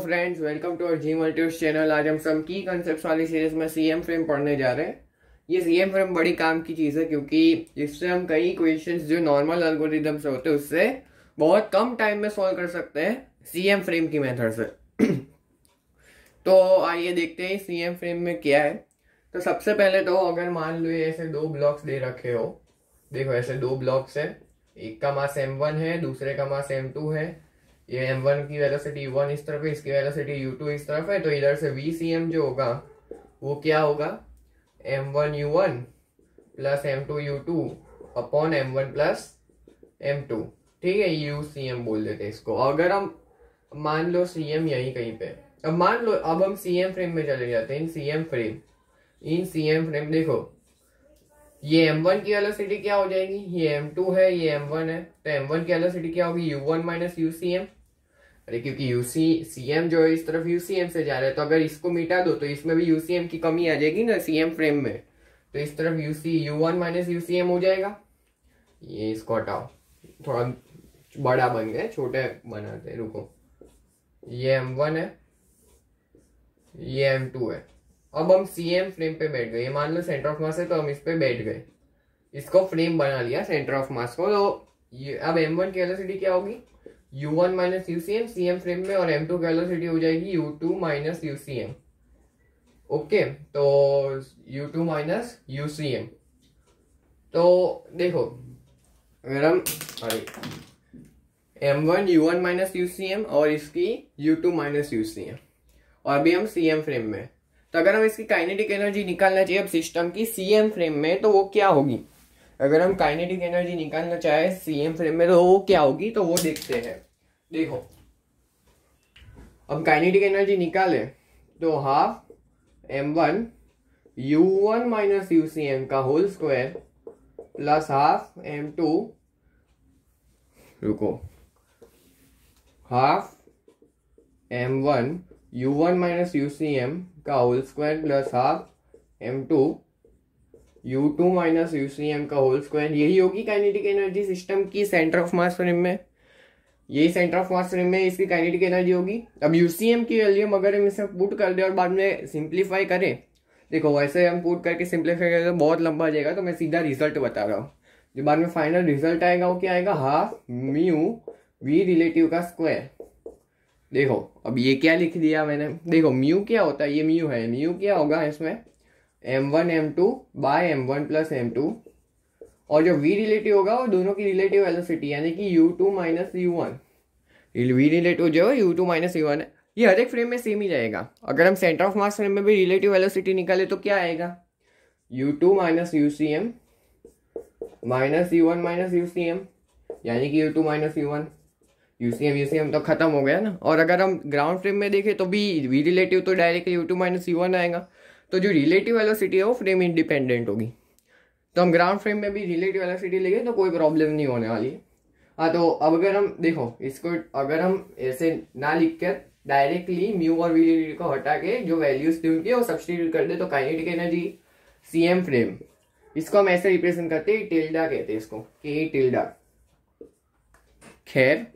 friends welcome to our G multiverse channel आज हम सम की कंसेप्ट वाली सीरीज में सी एम फ्रेम पढ़ने जा रहे हैं ये सी एम फ्रेम बड़ी काम की चीज़ है क्योंकि इससे हम कई क्वेश्चन जो नॉर्मल एल्गोरिदम से होते हैं उससे बहुत कम टाइम में सॉल्व कर सकते हैं सी एम फ्रेम की मेथड से तो आइए देखते हैं सी एम फ्रेम में क्या है तो सबसे पहले तो अगर मान लो ऐसे दो ब्लॉक्स दे रखे हो देखो ऐसे दो ब्लॉक्स है एक का मास एम वन है दूसरे का मास एम है ये m1 की वेलोसिटी 1 इस तरफ है इसकी वेलोसिटी u2 इस तरफ है तो इधर से वी एम जो होगा वो क्या होगा m1 u1 plus u two upon one plus two ठीक है यू एम बोल देते इसको अगर हम मान लो सी एम यहीं कहीं पे अब मान लो अब हम सी एम फ्रेम में चले जाते हैं in C M frame in C M frame देखो ये एम वन की वेलोसिटी क्या हो जाएगी ये एम टू है ये एम वन है तो एम वन की वेलोसिटी क्या होगी u one minus u C M अरे क्योंकि यूसी सीएम जो है इस तरफ यूसीएम से जा रहा है तो अगर इसको मिटा दो तो इसमें भी यूसीएम की कमी आ जाएगी ना सीएम फ्रेम में तो इस तरफ u C u one minus u C M हो जाएगा ये इसको हटाओ थोड़ा बड़ा बन गए छोटे बनाते रुको ये एम वन है ये एम टू है अब हम सी एम फ्रेम पे बैठ गए ये मान लो सेंटर ऑफ मास है तो हम इस पे बैठ गए इसको फ्रेम बना लिया सेंटर ऑफ मास को तो ये अब एम वन की वेलोसिटी क्या होगी u one minus u C M C M frame में और एम टू वेलोसिटी हो जाएगी u two minus u C M okay तो u two minus u C M तो देखो अगर हम अरे M one u one minus u C M और इसकी u two minus u C M और अभी हम सी एम फ्रेम में तो अगर हम इसकी काइनेटिक एनर्जी निकालना चाहिए अब सिस्टम की सी एम फ्रेम में तो वो क्या होगी अगर हम काइनेटिक एनर्जी निकालना चाहे सीएम फ्रेम में तो वो क्या होगी तो वो देखते हैं देखो अब काइनेटिक एनर्जी निकाले तो half M one u one minus u C M का whole square plus half M two रुको half M one u one minus u C M का whole square plus half M two u two minus u C M का whole square यही होगी kinetic energy system की centre of mass frame में यही centre of mass frame में इसकी kinetic energy होगी अब यू सी एम की वैल्यू अगर हम इसे पुट कर दें और बाद में सिंप्लीफाई करें देखो वैसे हम पुट करके सिंप्लीफाई करें तो बहुत लंबा जाएगा तो मैं सीधा रिजल्ट बता रहा हूँ जो बाद में फाइनल रिजल्ट आएगा वो क्या आएगा हाफ म्यू वी रिलेटिव का स्क्वायर देखो अब ये क्या लिख दिया मैंने देखो म्यू क्या होता है ये म्यू है म्यू क्या होगा इसमें M one M two by M one plus M two और जो वी रिलेटिव होगा वो दोनों की रिलेटिव वेलोसिटी यानी कि u two minus u one V relative जो है u two minus u one है ये हर एक फ्रेम में सेम ही रहेगा अगर हम सेंटर ऑफ मास फ्रेम में भी रिलेटिव वेलोसिटी निकाले तो क्या आएगा u two minus u C M minus u one minus u C M यानी कि u two minus u one u C M u C M तो खत्म हो गया ना और अगर हम ग्राउंड फ्रेम में देखें तो भी वी रिलेटिव तो directly u two minus u one आएगा तो जो रिलेटिव वेलोसिटी है वो फ्रेम इंडिपेंडेंट होगी तो हम ग्राउंड फ्रेम में भी रिलेटिव वेलोसिटी लेंगे तो कोई प्रॉब्लम नहीं होने वाली हाँ तो अब अगर हम देखो इसको अगर हम ऐसे ना लिख कर डायरेक्टली म्यू और वी को हटा के जो वैल्यूज थी उनकी वो सब्सटीट्यूट कर दे तो kinetic energy C M frame इसको हम ऐसे रिप्रेजेंट करते हैं टिल्डा कहते हैं इसको के टिल्डा खैर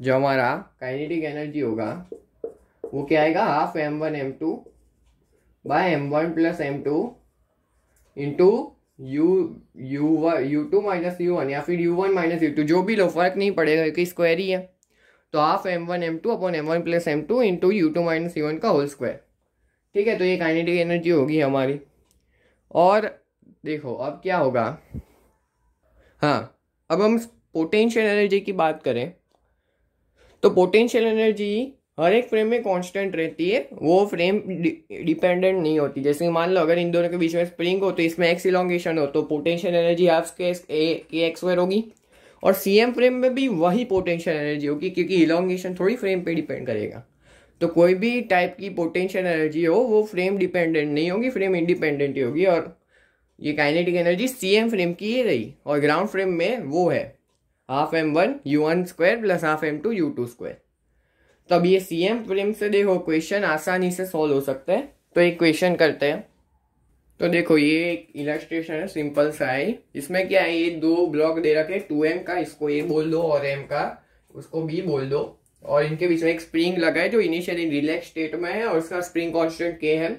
जो हमारा काइनेटिक एनर्जी होगा वो क्या आएगा half M one M two by M one plus M two into u u u two minus u one या फिर u one minus u two जो भी लो फर्क नहीं पड़ेगा क्योंकि स्क्वायर ही है तो half M one M two upon M one plus M two into u two minus u one का होल स्क्वायर ठीक है तो ये काइनेटिक एनर्जी होगी हमारी और देखो अब क्या होगा हाँ अब हम पोटेंशियल एनर्जी की बात करें तो पोटेंशियल एनर्जी हर एक फ्रेम में कांस्टेंट रहती है वो फ्रेम डिपेंडेंट नहीं होती जैसे मान लो अगर इन दोनों के बीच में स्प्रिंग हो तो इसमें एक्स इलांगेशन हो तो पोटेंशियल एनर्जी हाफ के एक्स स्क्वायर होगी और सी एम फ्रेम में भी वही पोटेंशियल एनर्जी होगी क्योंकि इलांगेशन थोड़ी फ्रेम पे डिपेंड करेगा तो कोई भी टाइप की पोटेंशियल एनर्जी हो वो फ्रेम डिपेंडेंट नहीं होगी फ्रेम इंडिपेंडेंट ही होगी और ये kinetic energy C M frame की ही रही और ग्राउंड फ्रेम में वो है half M one u one square plus half M two u two square तो अब ये सी एम प्रेम से देखो क्वेश्चन आसानी से सॉल्व हो सकते हैं तो एक क्वेश्चन करते हैं तो देखो ये एक इलास्ट्रेशन है सिंपल सा है इसमें क्या है ये दो ब्लॉक दे रखे टू एम का इसको ए बोल दो और एम का उसको बी बोल दो और इनके बीच में एक स्प्रिंग लगा है जो इनिशियली रिलैक्स स्टेट में है और उसका स्प्रिंग कॉन्स्टेंट के है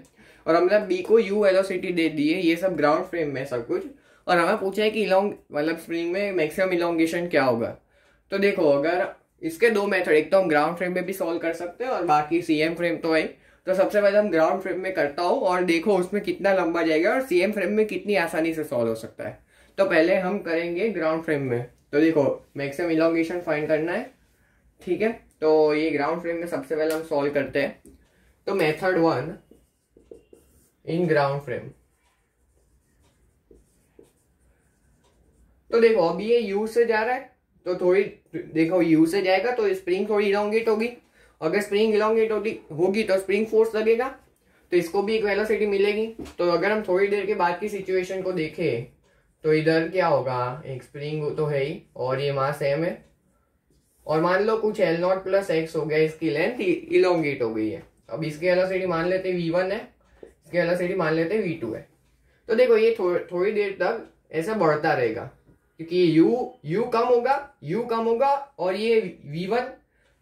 और हमने बी को यू एलोसिटी दे दिए ये सब ग्राउंड फ्रेम में सब कुछ और हमें पूछा है कि इलोंग मतलब स्प्रिंग में मैक्सिमम इलोंगेशन क्या होगा तो देखो अगर इसके दो मेथड एक तो हम ग्राउंड फ्रेम में भी सॉल्व कर सकते हैं और बाकी सीएम फ्रेम तो है तो सबसे पहले हम ग्राउंड फ्रेम में करता हूँ और देखो उसमें कितना लंबा जाएगा और सीएम फ्रेम में कितनी आसानी से सॉल्व हो सकता है तो पहले हम करेंगे ग्राउंड फ्रेम में तो देखो मैक्सिमम इलांगेशन फाइंड करना है ठीक है तो ये ग्राउंड फ्रेम में सबसे पहले हम सॉल्व करते हैं तो method one in ground frame तो देखो अब ये यू से जा रहा है तो थोड़ी देखो यूज से जाएगा तो स्प्रिंग थोड़ी इलांगेट होगी अगर स्प्रिंग इलांगेट होगी होगी तो स्प्रिंग फोर्स लगेगा तो इसको भी एक वेलोसिटी मिलेगी तो अगर हम थोड़ी देर के बाद की सिचुएशन को देखें तो इधर क्या होगा एक स्प्रिंग तो है ही और ये मास सेम है और मान लो कुछ एल नॉट प्लस एक्स हो गया इसकी लेंथ इलोंगेट e- हो गई है अब इसकी वेलोसिटी मान लेते वी वन है इसकी वेलोसिटी मान लेते वी टू है तो देखो ये थो, थोड़ी देर तक ऐसा बढ़ता रहेगा क्योंकि u u कम होगा u कम होगा और ये v1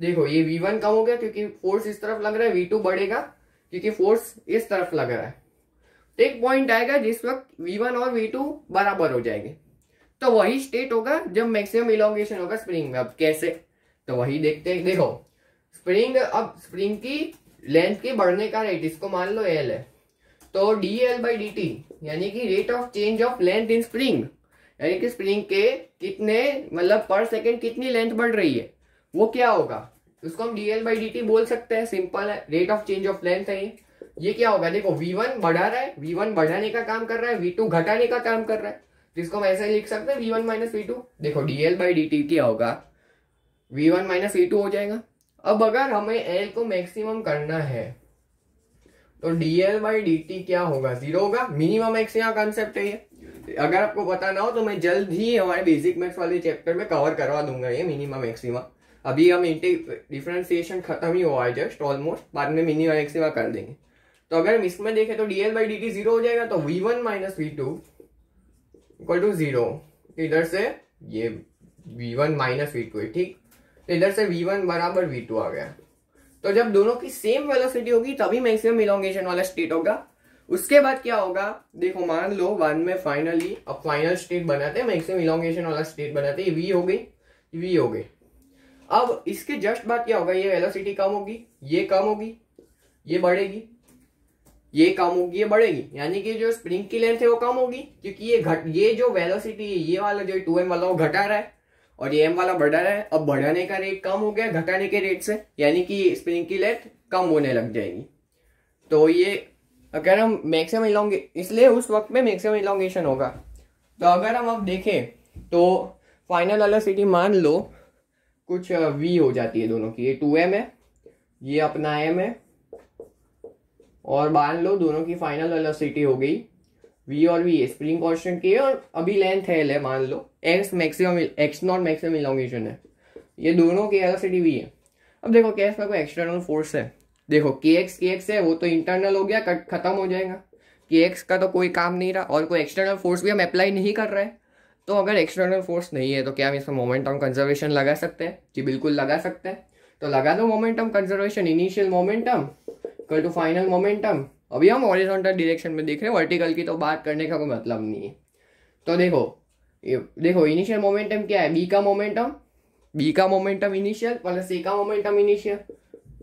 देखो ये v1 कम हो गया क्योंकि फोर्स इस तरफ लग रहा है v2 बढ़ेगा क्योंकि फोर्स इस तरफ लग रहा है तो एक पॉइंट आएगा जिस वक्त v1 और v2 बराबर हो जाएंगे तो वही स्टेट होगा जब मैक्सिमम इलोंगेशन होगा स्प्रिंग में अब कैसे तो वही देखते हैं देखो स्प्रिंग अब स्प्रिंग की लेंथ के बढ़ने का रेट इसको मान लो एल है तो D L by D T यानी कि rate of change of length in spring यानी कि स्प्रिंग के कितने मतलब पर सेकेंड कितनी लेंथ बढ़ रही है वो क्या होगा उसको हम डीएल बाई डी बोल सकते हैं सिंपल है rate of change of length है ये क्या होगा देखो वी वन बढ़ा रहा है वन बढ़ाने का काम कर रहा है टू घटाने का काम कर रहा है तो इसको हम ऐसे लिख सकते हैं वन माइनस वी टू देखो डीएल बाई डी क्या होगा V one minus V two हो जाएगा अब अगर हमें एल को मैक्सिमम करना है तो डीएल बाई डी क्या होगा जीरो होगा मिनिमम एक्स यहाँ है ये अगर आपको बताना हो तो मैं जल्द ही हमारे बेसिक मैथ्स वाले चैप्टर में कवर करवा दूंगा ये मिनिमम मैक्सिमा अभी हम डिफ्रेंसिएशन खत्म ही हुआ है जस्ट ऑलमोस्ट बाद में मिनिमम मैक्सिमा कर देंगे तो अगर हम इसमें देखें तो D L by D T zero हो जाएगा तो V one minus V two equal to zero इधर से ये V one minus V two है ठीक तो इधर से वी वन बराबर वी टू आ गया तो जब दोनों की सेम वेलोसिटी होगी तभी मैक्सिमम इलोंगेशन वाला स्टेट होगा उसके बाद क्या होगा देखो मान लो वन में फाइनली अब फाइनल स्टेट बनाते हैं मैक्सिमम इलांगेशन वाला स्टेट बनाते हैं वी हो गई वी हो गई अब इसके जस्ट बाद क्या होगा ये वेलोसिटी कम होगी ये कम होगी ये बढ़ेगी ये कम होगी ये बढ़ेगी यानी कि जो स्प्रिंग की लेंथ है वो कम होगी क्योंकि ये घट ये जो वेलोसिटी है ये वाला जो टू एम वाला वो घटा रहा है और ये एम वाला बढ़ा रहा है अब बढ़ाने का रेट कम हो गया घटाने के रेट से यानी कि स्प्रिंग की लेंथ कम होने लग जाएगी तो ये अगर हम मैक्सिमम इलोंगे इसलिए उस वक्त में मैक्सिमम इलोंगेशन होगा तो अगर हम अब देखें तो फाइनल सिटी मान लो कुछ वी हो जाती है दोनों की ये टू एम है ये अपना एम है और मान लो दोनों की फाइनल सिटी हो गई वी और वी स्प्रिंग कॉन्स्टेंट की है और अभी लेंथ है ले मान लो X maximum X not maximum elongation है ये दोनों की सिटी वी है अब देखो क्या में कोई एक्सटर्नल फोर्स है देखो के एक्स के एक्स है वो तो इंटरनल हो गया कट खत्म हो जाएगा के एक्स का तो कोई काम नहीं रहा और कोई एक्सटर्नल फोर्स भी हम अप्लाई नहीं कर रहे हैं तो अगर एक्सटर्नल फोर्स नहीं है तो क्या हम इसमें मोमेंटम कंजर्वेशन लगा सकते हैं जी बिल्कुल लगा सकते हैं तो लगा दो मोमेंटम कंजर्वेशन इनिशियल मोमेंटम कर दो फाइनल मोमेंटम अभी हम ऑरिजोनटल डिरेक्शन में देख रहे हैं वर्टिकल की तो बात करने का कोई मतलब नहीं है तो देखो देखो इनिशियल मोमेंटम क्या है बी का मोमेंटम बी का मोमेंटम इनिशियल प्लस सी का मोमेंटम इनिशियल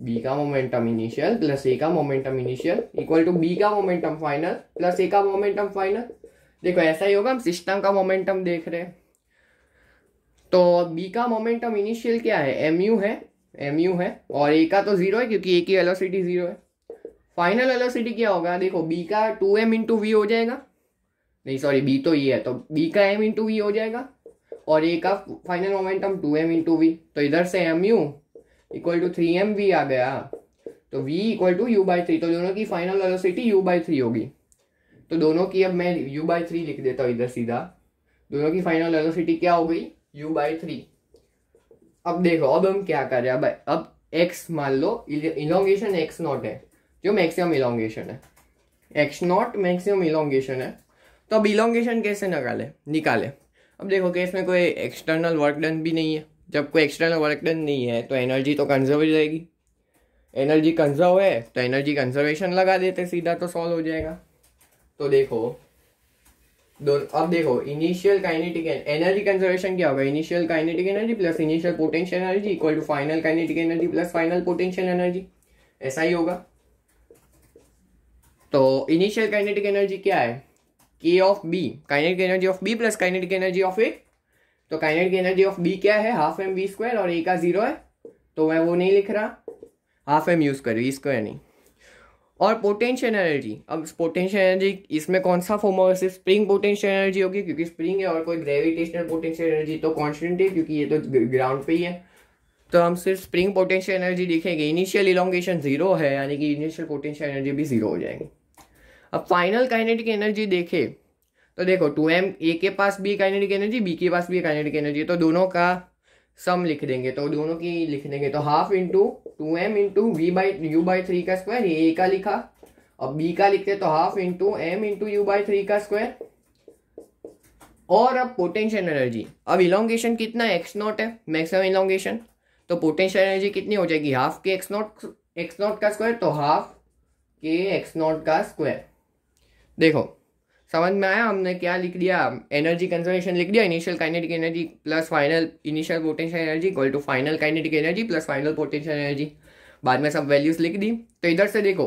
बी का मोमेंटम इनिशियल प्लस ए का momentum initial equal to B का मोमेंटम फाइनल प्लस ए का मोमेंटम फाइनल देखो ऐसा ही होगा हम सिस्टम का मोमेंटम देख रहे हैं तो बी का मोमेंटम इनिशियल क्या है एम यू है एम यू है और ए का तो जीरो है क्योंकि ए की वेलोसिटी जीरो है फाइनल वेलोसिटी क्या होगा देखो बी का टू एम इंटू वी हो जाएगा नहीं सॉरी बी तो ये है तो बी का एम इंटू वी हो जाएगा और ए का final momentum two M into v तो इधर से m u equal to three m v आ गया तो v equal to u by three तो दोनों की final velocity u by three होगी तो दोनों की अब मैं u बाई थ्री लिख देता हूँ इधर सीधा दोनों की फाइनल वेलोसिटी क्या हो गई u बाई थ्री अब देखो अब हम क्या कर रहे हैं अब अब x मान लो इलोंगेशन x नॉट है जो मैक्सिमम इलोंगेशन है एक्स नॉट मैक्सिमम इलोंगेशन है तो अब इलोंगेशन कैसे निकाले निकाले अब देखो कि इसमें कोई एक्सटर्नल वर्क डन भी नहीं है जब कोई एक्सटर्नल वर्क डन नहीं है तो एनर्जी तो कंजर्व ही रहेगी एनर्जी कंजर्व है तो एनर्जी कंजर्वेशन लगा देते सीधा तो सॉल्व हो जाएगा तो देखो दो अब देखो इनिशियल काइनेटिक एनर्जी कंजर्वेशन क्या होगा initial kinetic energy plus initial potential energy equal to final kinetic energy plus final potential energy ऐसा ही होगा तो इनिशियल काइनेटिक एनर्जी क्या है K of B kinetic energy of B plus kinetic energy of A तो kinetic energy of B क्या है half M B square और ए का जीरो है तो मैं वो नहीं लिख रहा हाफ एम यूज करी स्क्वायर नहीं और पोटेंशियल एनर्जी अब पोटेंशियल एनर्जी इसमें कौन सा फॉर्म होगा सिर्फ स्प्रिंग पोटेंशियल एनर्जी होगी क्योंकि स्प्रिंग है और कोई ग्रेविटेशनल पोटेंशियल एनर्जी तो कॉन्स्टेंट है क्योंकि ये तो ग्राउंड पे ही है तो हम सिर्फ स्प्रिंग पोटेंशियल एनर्जी लिखेंगे इनिशियल इलोंगेशन जीरो है यानी कि इनिशियल पोटेंशियल एनर्जी भी जीरो हो जाएगी अब फाइनल काइनेटिक एनर्जी देखें तो देखो टू एम ए के पास भी काइनेटिक एनर्जी बी के पास भी काइनेटिक एनर्जी तो दोनों का सम लिख देंगे तो दोनों की लिख देंगे तो half into two M into v by u by three का स्क्वायर ये ए का लिखा और बी का लिखते तो half into m into u by three का स्क्वायर और अब पोटेंशियल एनर्जी अब इलोंगेशन कितना एक्स नॉट है मैक्सिमम इलोंगेशन तो पोटेंशियल एनर्जी कितनी हो जाएगी हाफ के एक्स नॉट एक्स नॉट का स्क्वायर तो हाफ के एक्स नॉट का स्क्वायर देखो समझ में आया हमने क्या लिख दिया एनर्जी कंजर्वेशन लिख दिया initial kinetic energy plus final initial potential energy equal to final kinetic energy plus final potential energy बाद में सब वैल्यूज लिख दी तो इधर से देखो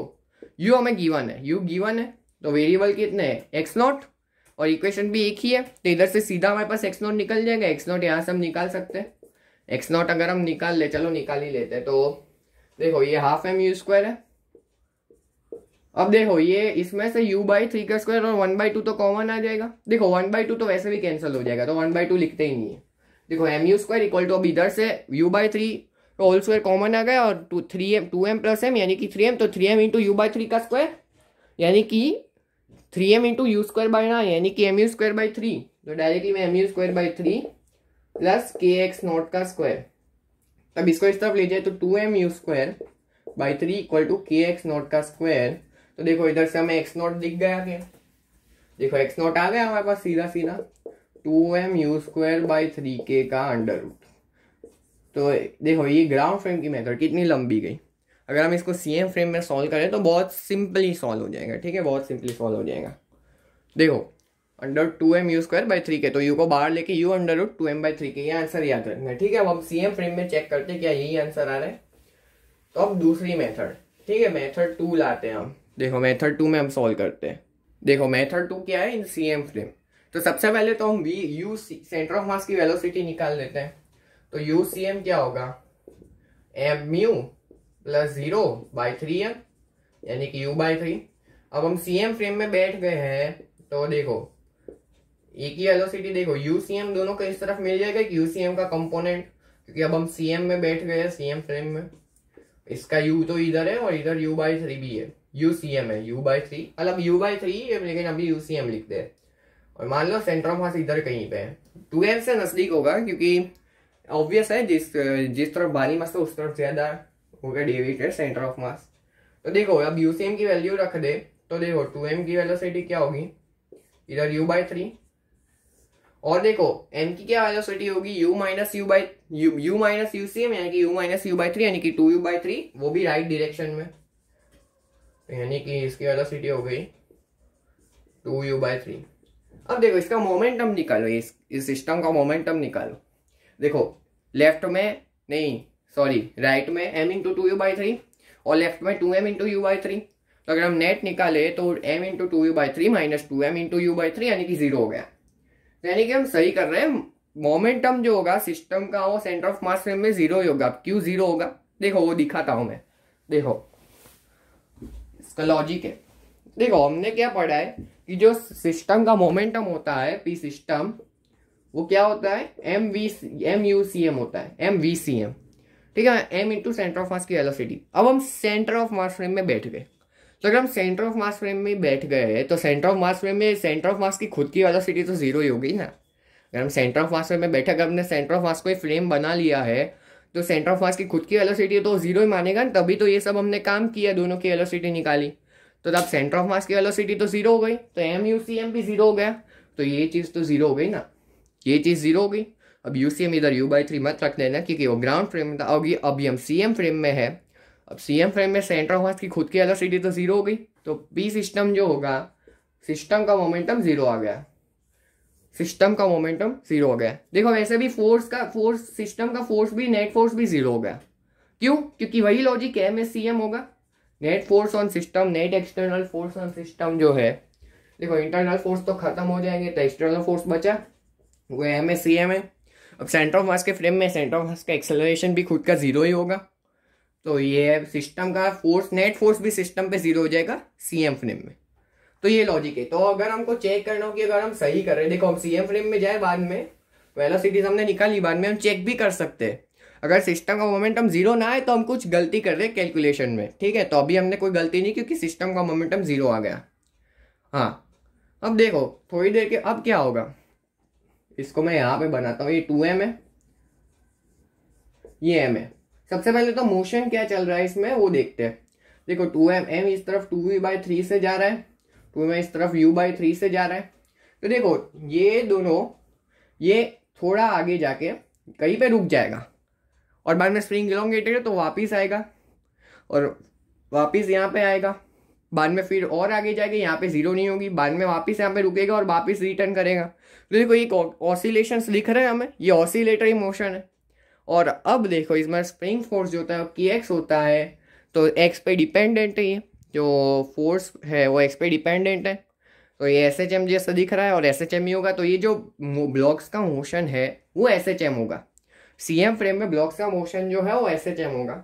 यू हमें गिवन है यू गिवन है तो वेरिएबल कितने हैं एक्स नॉट और इक्वेशन भी एक ही है तो इधर से सीधा हमारे पास एक्स नॉट निकल जाएगा एक्स नॉट यहाँ से हम निकाल सकते हैं एक्स नॉट अगर हम निकाल ले चलो निकाल ही लेते हैं तो देखो ये हाफ एम यू स्क्वायर है अब देखो ये इसमें से u बाई थ्री का स्क्वायर और वन बाई टू तो कॉमन आ जाएगा देखो वन बाई टू तो वैसे भी कैंसिल हो जाएगा तो वन बाई टू लिखते ही नहीं है देखो m u square equal to अब इधर से u बाई थ्री तो होल स्क्वायर कॉमन आ गया और two three m two M plus M यानी कि थ्री एम तो three m into u by three का स्क्वायर यानी कि three m into u square by ना यानी कि m u square by three तो डायरेक्टली मैं m u square by three plus k x naught का स्क्वायर अब इसको इस तरफ ले जाए तो two m u square by three equal to k x naught का स्क्वायर तो देखो इधर से हमें एक्स नोट दिख गया क्या देखो एक्स नोट आ गया हमारे पास सीधा सीधा two m u square by three k का अंडर रूट तो देखो ये ग्राउंड फ्रेम की मेथड कितनी लंबी गई अगर हम इसको सी एम फ्रेम में सॉल्व करें तो बहुत सिंपली सॉल्व हो जाएगा ठीक है बहुत सिंपली सॉल्व हो जाएगा देखो under two m u square by three k तो यू को बाहर लेके u under root two M by three k ये आंसर याद रखना है ठीक है अब हम सी एम फ्रेम में चेक करते हैं क्या यही आंसर आ रहा है तो अब दूसरी मेथड ठीक है मेथड टू लाते हैं हम देखो मेथड टू में हम सॉल्व करते हैं देखो मेथड टू क्या है इन सी एम फ्रेम तो सबसे पहले तो हम v u centre of mass की वेलोसिटी निकाल लेते हैं तो यू सी एम क्या होगा m mu plus zero by three m यानी कि यू बाई थ्री अब हम सी एम फ्रेम में बैठ गए हैं तो देखो एक ही वेलोसिटी देखो यू सी एम दोनों को इस तरफ मिल जाएगा यू सी एम का कंपोनेंट क्योंकि अब हम सी एम में बैठ गए हैं सी एम फ्रेम में इसका यू तो इधर है और इधर यू बाई थ्री भी है यूसीएम है यू बाई थ्री मतलब यू बाई थ्री लेकिन अभी यूसीएम लिखते एम लिख दे और मान लो सेंट्रम हाथ इधर कहीं पे है टू एम से नजदीक होगा क्योंकि ऑब्वियस है जिस जिस तरफ बारी मस्त है उस तरफ ज़्यादा होगा है सेंटर ऑफ मास तो देखो अब यू सी एम की वैल्यू रख दे तो देखो टू एम की वेलोसिटी क्या होगी इधर यू बाई थ्री और देखो एम की क्या वेलोसिटी होगी u minus u by u minus u C M यानी कि u minus u by three यानी कि टू यू बाई थ्री वो भी राइट डिरेक्शन में यानी कि इसकी वेलोसिटी हो गई टू यू बाई थ्री अब देखो इसका मोमेंटम निकालो इस सिस्टम का मोमेंटम निकालो देखो लेफ्ट में नहीं सॉरी राइट में m into two u by three और लेफ्ट में two M into u by three तो अगर हम नेट निकाले तो m into two u by three minus two M into u by three यानी कि जीरो हो गया तो यानी कि हम सही कर रहे हैं मोमेंटम जो होगा सिस्टम का वो सेंटर ऑफ मास में जीरो ही होगा क्यों जीरो होगा देखो वो दिखाता हूँ मैं देखो इसका लॉजिक है देखो हमने क्या पढ़ा है कि जो सिस्टम का मोमेंटम होता है पी सिस्टम वो क्या होता है m v m u C M होता है एम वी सी एम ठीक है m into centre of mass की वेलोसिटी अब हम सेंटर ऑफ मास फ्रेम में बैठ गए तो अगर हम सेंटर ऑफ मास फ्रेम में बैठ गए तो सेंटर ऑफ मास फ्रेम में सेंटर ऑफ मास की खुद की वेलोसिटी तो जीरो ही होगी ना अगर हम सेंटर ऑफ मास फ्रेम में बैठे अगर हमने सेंटर ऑफ मास को फ्रेम बना लिया है तो सेंटर ऑफ मास की खुद की वेलोसिटी है तो जीरो ही मानेगा ना तभी तो ये सब हमने काम किया दोनों की वेलोसिटी निकाली तो तब सेंटर ऑफ मास की वेलोसिटी तो जीरो हो गई तो एम यू सी एम भी जीरो हो गया तो ये चीज़ तो जीरो हो गई ना ये चीज़ जीरो हो गई अब यू सी एम इधर यू बाई थ्री मत रख देना क्योंकि वो ग्राउंड फ्रेम में था अभी अभी हम सी एम फ्रेम में है अब सी एम फ्रेम में सेंटर ऑफ मास की खुद की वेलोसिटी तो जीरो हो गई तो पी सिस्टम जो होगा सिस्टम का मोमेंटम जीरो आ गया सिस्टम का मोमेंटम जीरो हो गया देखो वैसे भी फोर्स का फोर्स सिस्टम का फोर्स भी नेट फोर्स भी जीरो हो गया क्यों क्योंकि वही logic m s C M होगा net force on system net external force on system जो है देखो इंटरनल फोर्स तो खत्म हो जाएंगे तो एक्सटर्नल फोर्स बचा वो एम एस सी एम है अब सेंटर ऑफ मास के फ्रेम में सेंटर ऑफ मास का एक्सेलरेशन भी खुद का जीरो ही होगा तो ये सिस्टम का फोर्स नेट फोर्स भी सिस्टम पे जीरो हो जाएगा सी एम फ्रेम में तो ये लॉजिक है तो अगर हमको चेक करना हो कि अगर हम सही कर रहे हैं देखो हम सी फ्रेम में जाए बाद में वेलोसिटीज हमने निकाली बाद में हम चेक भी कर सकते हैं अगर सिस्टम का मोमेंटम जीरो ना आए तो हम कुछ गलती कर रहे हैं कैलकुलेशन में ठीक है तो अभी हमने कोई गलती नहीं क्योंकि सिस्टम का मोमेंटम जीरो आ गया हाँ अब देखो थोड़ी देर के अब क्या होगा इसको मैं यहाँ पे बनाता हूँ ये टू एम है ये एम है सबसे पहले तो मोशन क्या चल रहा है इसमें वो देखते हैं देखो टू एम एम इस तरफ टू वी बाई थ्री से जा रहा है तो मैं इस तरफ यू बाई थ्री से जा रहा है तो देखो ये दोनों ये थोड़ा आगे जाके कहीं पे रुक जाएगा और बाद में स्प्रिंग इलोंगेटेड है तो वापस आएगा और वापस यहाँ पे आएगा बाद में फिर और आगे जाएगा यहाँ पे ज़ीरो नहीं होगी बाद में वापस यहाँ पे रुकेगा और वापस रिटर्न करेगा तो देखो ये ऑसिलेशन लिख रहे हैं हमें ये ऑसिलेटरी मोशन है और अब देखो इसमें स्प्रिंग फोर्स जो होता है के एक्स होता है तो एक्स पे डिपेंडेंट है ये जो फोर्स है वो एक्स पे डिपेंडेंट है तो ये एस एच एम जैसा दिख रहा है और एस एच एम ही होगा तो ये जो ब्लॉक्स का मोशन है वो एस एच एम होगा सी एम फ्रेम में ब्लॉक्स का मोशन जो है वो एस एच एम होगा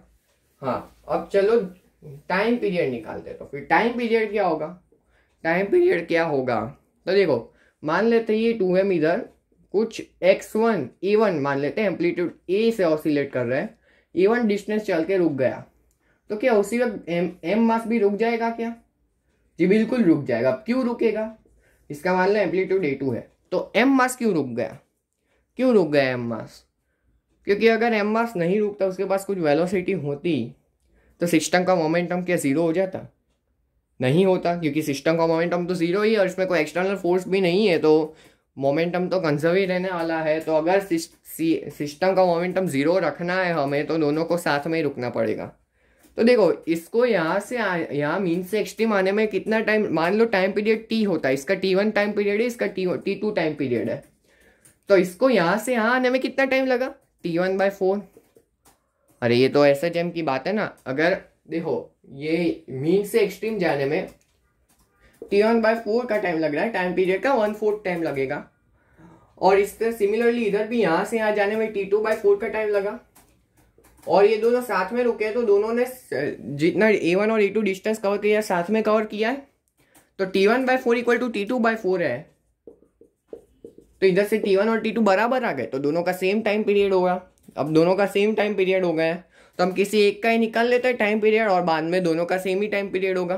हाँ अब चलो टाइम पीरियड निकालते तो फिर टाइम पीरियड क्या होगा टाइम पीरियड क्या होगा तो देखो मान लेते ये टू एम इधर कुछ एक्स वन ए वन मान लेते हैं एम्पलीट्यूड ए से ऑसिलेट कर रहे हैं ए वन डिस्टेंस चल के रुक गया तो क्या उसी वक्त एम एम मास भी रुक जाएगा क्या जी बिल्कुल रुक जाएगा क्यों रुकेगा इसका मान लो एम्पलीट्यूड ए टू है तो एम मास क्यों रुक गया क्यों रुक गया एम मास क्योंकि अगर एम मास नहीं रुकता उसके पास कुछ वेलोसिटी होती तो सिस्टम का मोमेंटम क्या ज़ीरो हो जाता नहीं होता क्योंकि सिस्टम का मोमेंटम तो ज़ीरो ही है और इसमें कोई एक्सटर्नल फोर्स भी नहीं है तो मोमेंटम तो कंजर्व ही रहने वाला है तो अगर सिस्टम का मोमेंटम ज़ीरो रखना है हमें तो दोनों को साथ में ही रुकना पड़ेगा तो देखो इसको यहाँ से यहाँ मीन से एक्सट्रीम आने में कितना टाइम मान लो टाइम पीरियड टी होता है इसका टी वन टाइम पीरियड है इसका T T two time period है तो इसको यहाँ से यहाँ आने में कितना टाइम लगा टी वन बाई फोर अरे ये तो ऐसा जम की बात है ना अगर देखो ये मीन से एक्सट्रीम जाने में टी वन बाय फोर का टाइम लग रहा है टाइम पीरियड का वन फोर्थ टाइम लगेगा और इस सिमिलरली इधर भी यहाँ से यहाँ जाने में टी टू बाई फोर का टाइम लगा और ये दोनों साथ में रुके हैं तो दोनों ने जितना ए वन और ए टू डिस्टेंस कवर किया साथ में कवर किया है तो T one by four equal to T two by four है तो इधर से टी वन और टी टू बराबर आ गए तो दोनों का सेम टाइम पीरियड होगा अब दोनों का सेम टाइम पीरियड हो गया है तो हम किसी एक का ही निकाल लेते हैं टाइम पीरियड और बाद में दोनों का सेम ही टाइम पीरियड होगा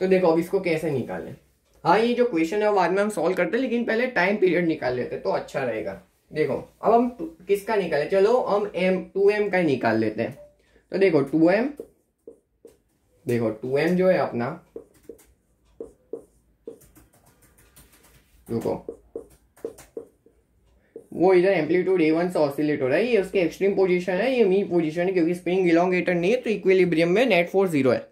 तो देखो अब इसको कैसे निकालें हाँ ये जो क्वेश्चन है वो बाद में हम सॉल्व करते हैं लेकिन पहले टाइम पीरियड निकाल लेते तो अच्छा रहेगा देखो अब हम किसका निकाले चलो हम एम टू एम का निकाल लेते हैं तो देखो टू एम देखो टू एम जो है अपना रुको वो इधर एम्पलीट्यूड ए वन से ऑसिलेट हो रहा है ये उसके एक्सट्रीम पोजीशन है ये मी पोजीशन है क्योंकि स्प्रिंग इलांगेटर नहीं है तो इक्विलिब्रियम में नेट फोर्स जीरो है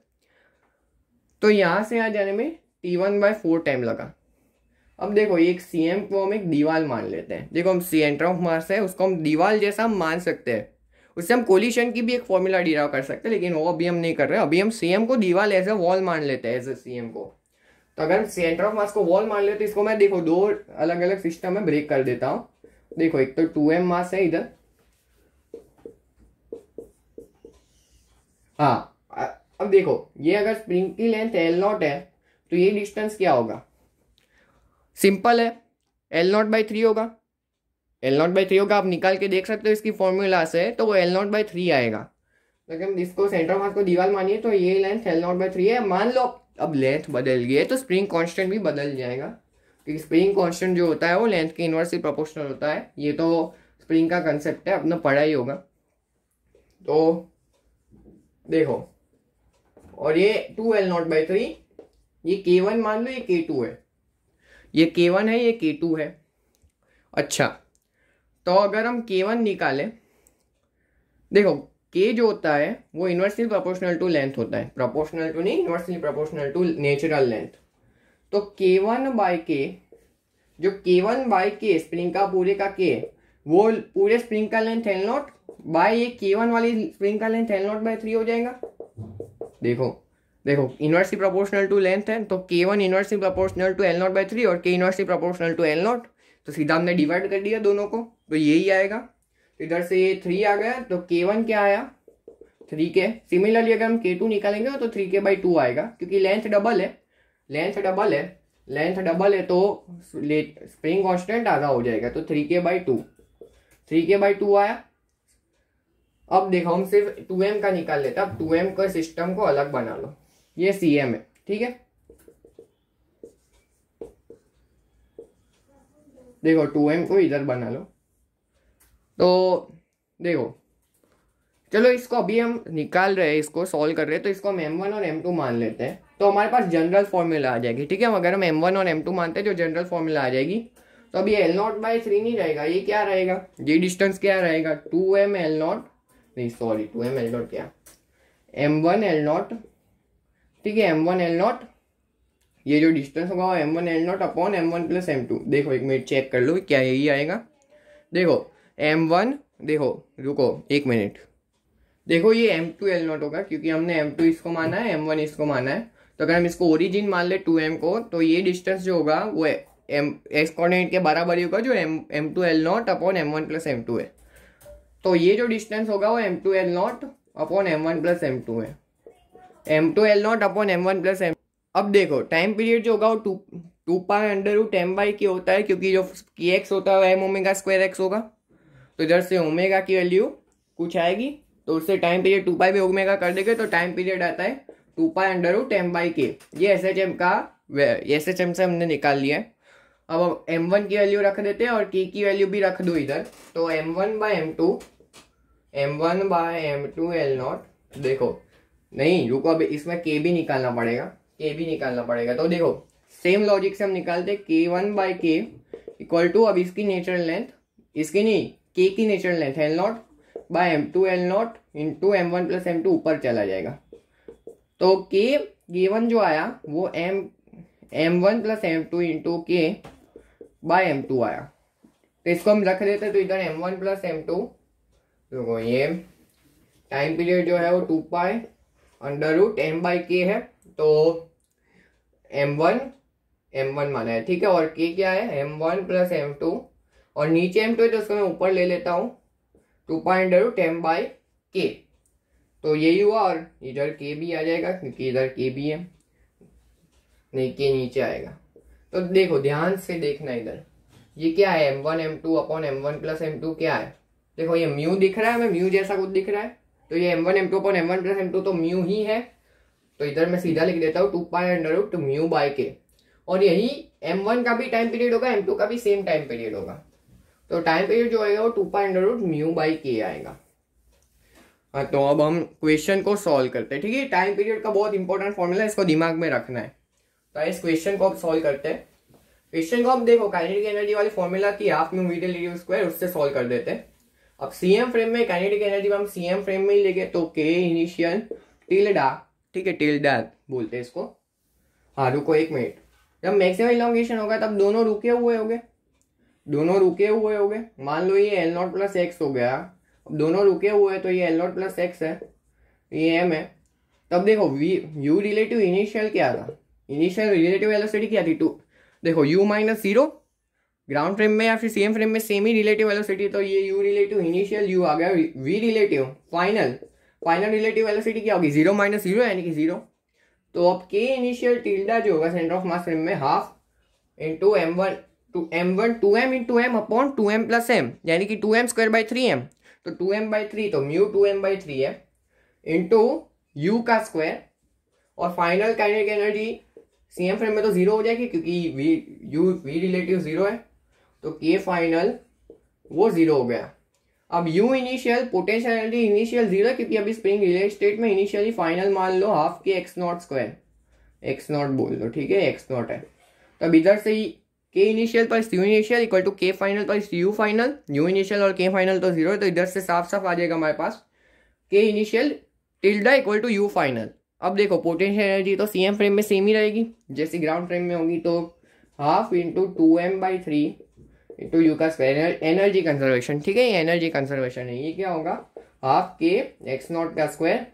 तो यहां से आ जाने में T one by four time लगा अब देखो एक सी एम को हम एक दीवाल मान लेते हैं देखो हम सी एंटर ऑफ मार्स है उसको हम दीवाल जैसा हम मान सकते हैं उससे हम कोलिशन की भी एक फॉर्मूला डिराव कर सकते हैं लेकिन वो अभी हम नहीं कर रहे अभी हम सी एम को दीवाल एज ए वॉल मान लेते हैं एज ए सी एम को तो अगर हम सेंटर ऑफ मार्स को वॉल मान लेते इसको मैं देखो दो अलग अलग सिस्टम में ब्रेक कर देता हूँ देखो एक तो टू एम मास है इधर हाँ अब देखो ये अगर स्प्रिंग की लेंथ एल नॉट है तो ये डिस्टेंस क्या होगा सिंपल है एल नॉट बाई थ्री होगा एल नॉट बाई थ्री होगा आप निकाल के देख सकते हो इसकी फॉर्मूला से तो वो एल नॉट बाई थ्री आएगा लेकिन तो हम इसको सेंटर मास को दीवार मानिए तो ये length l naught by three है मान लो अब लेंथ बदल गई है तो स्प्रिंग कांस्टेंट भी बदल जाएगा क्योंकि स्प्रिंग कांस्टेंट जो होता है वो लेंथ के इनवर्सली प्रोपोर्शनल होता है ये तो स्प्रिंग का कंसेप्ट है अपना पढ़ा ही होगा तो देखो और ये two l naught by three ये के वन मान लो ये के टू है ये के वन है ये के टू है अच्छा तो अगर हम के वन निकालें देखो के जो होता है वो इन्वर्सली प्रोपोर्शनल टू लेंथ होता है प्रोपोर्शनल टू नहीं inversely proportional to natural length तो के वन बाय के जो के वन बाय के स्प्रिंग का पूरे का के वो पूरे स्प्रिंग का लेंथ एल नॉट बाय ये के वन वाली स्प्रिंग का length l naught by three हो जाएगा देखो देखो इन्वर्सली प्रोपोर्शनल टू लेंथ है तो k one inversely proportional to l naught by three और k inversely proportional to l naught तो सीधा हमने डिवाइड कर दिया दोनों को तो यही आएगा तो इधर से ये थ्री आ गया तो के वन क्या आया थ्री के सिमिलरली अगर हम के टू निकालेंगे तो थ्री के बाई टू आएगा क्योंकि लेंथ डबल है लेंथ डबल है लेंथ डबल है तो स्प्रिंग कॉन्स्टेंट आधा हो जाएगा तो three k by two three k by two आया अब देखो हम सिर्फ टू एम का निकाल लेते अब टू एम का सिस्टम को अलग बना लो ये सी एम है ठीक है देखो टू एम को इधर बना लो तो देखो चलो इसको अभी हम निकाल रहे हैं इसको सॉल्व कर रहे हैं तो इसको हम एम वन और एम टू मान लेते हैं तो हमारे पास जनरल फॉर्मूला आ जाएगी ठीक है अगर हम एम वन और एम टू मानते हैं तो जनरल फॉर्मूला आ जाएगी तो अभी एल नॉट बाई थ्री नहीं रहेगा ये क्या रहेगा ये डिस्टेंस क्या रहेगा टू एम एल नॉट नहीं sorry two m l naught क्या एम वन एल नॉट ठीक है एम वन एल नॉट ये जो डिस्टेंस होगा वो m one l naught upon M one plus M two देखो एक मिनट चेक कर लो क्या यही आएगा देखो एम वन देखो रुको एक मिनट देखो ये एम टू एल नॉट होगा क्योंकि हमने एम टू इसको माना है एम वन इसको माना है तो अगर हम इसको ओरिजिन मान ले टू एम को तो ये डिस्टेंस जो होगा वो एम एक्स कॉर्डिनेट के बराबर ही होगा जो m m two l naught upon M one plus M two है तो ये जो डिस्टेंस होगा वो m two l naught upon M one plus M two है m two l naught upon M one plus m अब देखो time period जो होगा वो two two pi under root M by k होता है क्योंकि जो की एक्स होता है एम ओमेगा स्क्वायर एक्स होगा तो इधर से ओमेगा की वैल्यू कुछ आएगी तो उससे टाइम पीरियड टू पाई भी ओमेगा कर देंगे तो टाइम पीरियड आता है two pi under root M by k ये एस एच एम का एस एच एम से हमने निकाल लिया है अब अब एम वन की वैल्यू रख देते हैं और के की वैल्यू भी रख दो इधर तो m one by M two M one by M two l naught देखो नहीं रुको अब इसमें के भी निकालना पड़ेगा के भी निकालना पड़ेगा तो देखो सेम लॉजिक से हम निकालते k one by k equal to अब इसकी नेचुरल लेंथ इसकी नहीं के की natural length l naught by M two l naught into M one plus M two ऊपर चला जाएगा तो के ये वन जो आया वो M M one plus M two into K by M two आया तो इसको हम रख देते तो इधर M one plus M two देखो ये टाइम पीरियड जो है वो two pi under root M by K है तो एम वन एम वन माना है ठीक है और के क्या है M one plus M two और नीचे एम टू है तो उसको मैं ऊपर ले लेता हूँ two point under root M by K तो यही हुआ और इधर के भी आ जाएगा क्योंकि इधर के भी है नहीं के नीचे आएगा तो देखो ध्यान से देखना इधर ये क्या है M one M two upon M one plus M two क्या है देखो ये म्यू दिख रहा है हमें म्यू जैसा कुछ दिख रहा है तो ये M one M two upon M one plus M two तो म्यू ही है तो इधर मैं सीधा लिख देता हूँ two pi under root mu by K और यही एम वन का भी टाइम पीरियड होगा एम टू का भी सेम टाइम पीरियड होगा तो टाइम पीरियड जो आएगा वो two pi under root mu by K आएगा हाँ तो अब हम क्वेश्चन को सॉल्व करते हैं ठीक है टाइम पीरियड का बहुत इंपॉर्टेंट फॉर्मूला है इसको दिमाग में रखना है तो इस क्वेश्चन को अब सॉल्व करते हैं क्वेश्चन को आप देखो काइनेटिक एनर्जी वाली फॉर्मूला की हाफ म्यू मीडियल स्क्वायर उससे सॉल्व कर देते हैं अब सीएम फ्रेम में काइनेटिक एनर्जी हम सीएम फ्रेम में ही लेके तो के इनिशियल टिल्डा ठीक है टिल्डा बोलते हैं इसको हाँ रुको एक मिनट जब मैक्सिमम इलांगेशन होगा तब दोनों रुके हुए होंगे दोनों रुके हुए होंगे मान लो ये एल नॉट प्लस एक्स हो गया अब दोनों रुके हुए तो ये एल नॉट प्लस एक्स है ये एम है तब देखो वी यू रिलेटिव इनिशियल क्या था इनिशियल रिलेटिव एलोसिटी क्या थी टू देखो U minus zero ground frame में या फिर सेम फ्रेम में सेम ही रिलेटिव वेलोसिटी तो ये यू रिलेटिव इनिशियल यू आ गया V relative final final relative velocity क्या होगी जीरो माइनस जीरो यानी कि जीरो तो अब के इनिशियल टिल्डा जो होगा सेंटर ऑफ मास फ्रेम में half into M one two M one two M into M upon two M plus M यानी कि two M square by three M तो टू एम बाई थ्री तो mu two M by three है into U का square और final kinetic energy same frame में तो zero हो जाएगी क्योंकि V U V relative zero है तो के फाइनल वो ज़ीरो हो गया अब U initial potential energy initial zero क्योंकि अभी स्प्रिंग रिले स्टेट में इनिशियली फाइनल मान लो हाफ के x naught square X naught बोल दो ठीक है एक्स नॉट है तो अब इधर से ही के इनिशियल पर U initial equal to K final पर यू फाइनल यू इनिशियल और के फाइनल तो जीरो है तो इधर से साफ साफ आ जाएगा हमारे पास K initial tilde equal to U final अब देखो पोटेंशियल एनर्जी तो सी एम फ्रेम में सेम ही रहेगी जैसे ग्राउंड फ्रेम में होगी तो half into two M by three two U का स्क्वायर एनर्जी कंजर्वेशन ठीक है ये एनर्जी कंजर्वेशन है ये क्या होगा हाफ के एक्स नॉट का स्क्वायर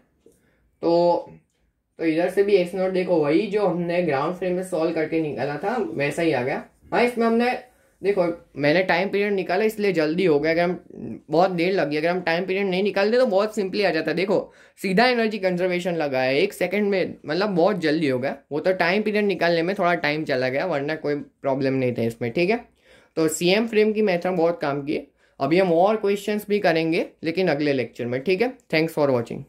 तो तो इधर से भी एक्स नॉट देखो वही जो हमने ग्राउंड फ्रेम में सॉल्व करके निकाला था वैसा ही आ गया हाँ इसमें हमने देखो मैंने टाइम पीरियड निकाला इसलिए जल्दी हो गया अगर हम बहुत देर लगी अगर हम टाइम पीरियड नहीं निकालते तो बहुत सिंपली आ जाता देखो सीधा एनर्जी कंजर्वेशन लगा है एक सेकंड में मतलब बहुत जल्दी हो गया वो तो टाइम पीरियड निकालने में थोड़ा टाइम चला गया वरना कोई प्रॉब्लम नहीं था इसमें ठीक है तो सीएम फ्रेम की मैथ हम बहुत काम की है अभी हम और क्वेश्चंस भी करेंगे लेकिन अगले लेक्चर में ठीक है थैंक्स फॉर वॉचिंग